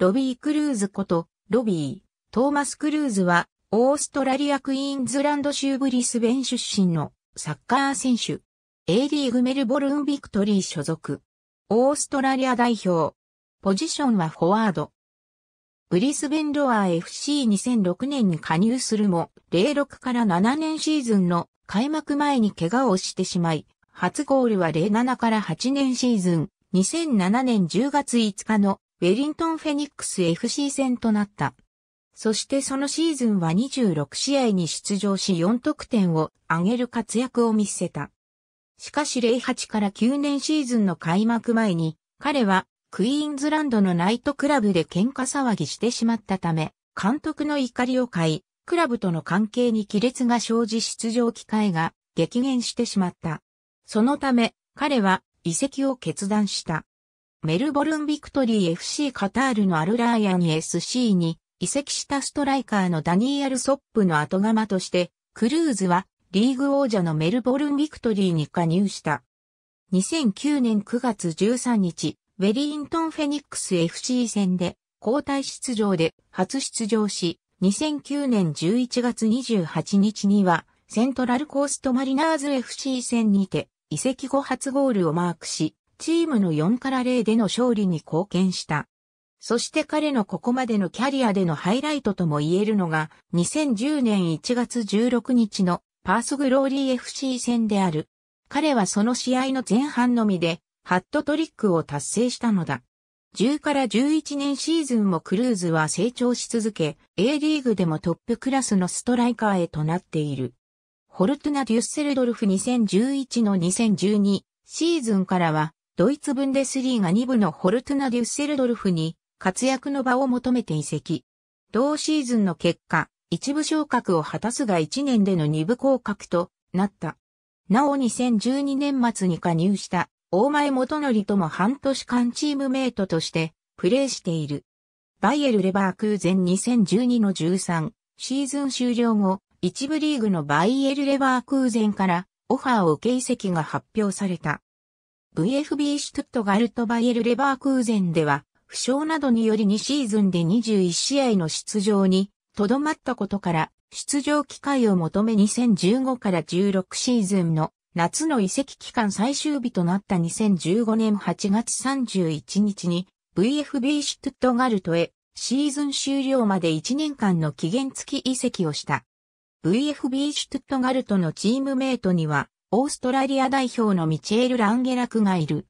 ロビー・クルーズこと、ロビー、トーマス・クルーズは、オーストラリア・クイーンズランド州ブリスベン出身のサッカー選手。A リーグメルボルン・ビクトリー所属。オーストラリア代表。ポジションはフォワード。ブリスベンロアー FC2006 年に加入するも、06から7年シーズンの開幕前に怪我をしてしまい、初ゴールは07から8年シーズン、2007年10月5日のウェリントン・フェニックス FC 戦となった。そしてそのシーズンは26試合に出場し4得点を挙げる活躍を見せた。しかし08から9年シーズンの開幕前に、彼はクイーンズランドのナイトクラブで喧嘩騒ぎしてしまったため、監督の怒りを買い、クラブとの関係に亀裂が生じ出場機会が激減してしまった。そのため、彼は移籍を決断した。メルボルンビクトリー FC カタールのアルラーヤン SC に移籍したストライカーのダニーエル・ソップの後釜として、クルーズはリーグ王者のメルボルンビクトリーに加入した。2009年9月13日、ウェリントン・フェニックス FC 戦で交代出場で初出場し、2009年11月28日にはセントラルコーストマリナーズ FC 戦にて移籍後初ゴールをマークし、チームの4から0での勝利に貢献した。そして彼のここまでのキャリアでのハイライトとも言えるのが、2010年1月16日のパースグローリー FC 戦である。彼はその試合の前半のみで、ハットトリックを達成したのだ。10から11年シーズンもクルーズは成長し続け、A リーグでもトップクラスのストライカーへとなっている。ホルトナ・デュッセルドルフ2011の2012シーズンからはドイツブンデスリーガ2部のホルトゥナ・デュッセルドルフに活躍の場を求めて移籍。同シーズンの結果、一部昇格を果たすが1年での2部降格となった。なお2012年末に加入した大前元則とも半年間チームメイトとしてプレーしている。バイエル・レバークーゼン2012の13シーズン終了後、一部リーグのバイエル・レバークーゼンからオファーを受け移籍が発表された。VFB シュトゥットガルトバイエルレバークーゼンでは、負傷などにより2シーズンで21試合の出場に、とどまったことから、出場機会を求め2015から16シーズンの夏の移籍期間最終日となった2015年8月31日に VFB シュトゥットガルトへシーズン終了まで1年間の期限付き移籍をした。VFB シュトゥットガルトのチームメイトにはオーストラリア代表のミチェール・ランゲラクがいる。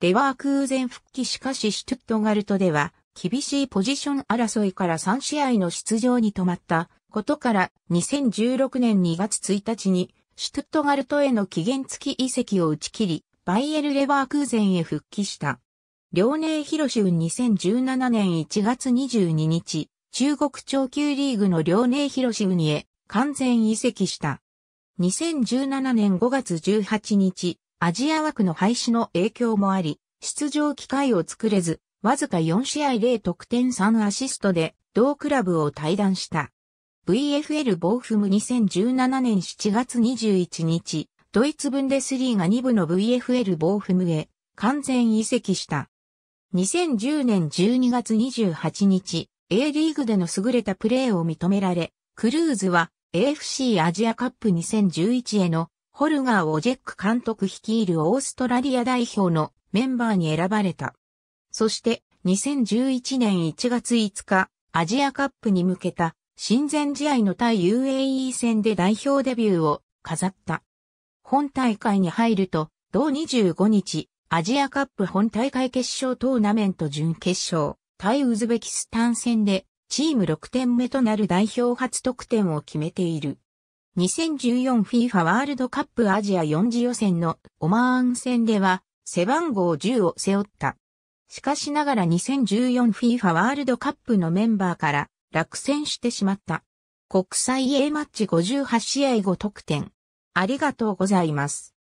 レワークーゼン復帰しかしシュトゥットガルトでは、厳しいポジション争いから3試合の出場に止まったことから2016年2月1日にシュトゥットガルトへの期限付き移籍を打ち切り、バイエル・レワークーゼンへ復帰した。両寧広州2017年1月22日、中国超級リーグの両寧広州にへ完全移籍した。2017年5月18日、アジア枠の廃止の影響もあり、出場機会を作れず、わずか4試合0得点3アシストで、同クラブを退団した。VFL ボーフム2017年7月21日、ドイツブンデスリーが2部の VFL ボーフムへ完全移籍した。2010年12月28日、A リーグでの優れたプレーを認められ、クルーズは AFC アジアカップ2011へのホルガー・オジェック監督率いるオーストラリア代表のメンバーに選ばれた。そして2011年1月5日、アジアカップに向けた親善試合の対 UAE 戦で代表デビューを飾った。本大会に入ると、同25日、アジアカップ本大会決勝トーナメント準決勝、対ウズベキスタン戦でチーム6点目となる代表初得点を決めている。2014FIFA ワールドカップアジア4次予選のオマーン戦では背番号10を背負った。しかしながら 2014FIFA ワールドカップのメンバーから落選してしまった。国際 A マッチ58試合5得点。ありがとうございます。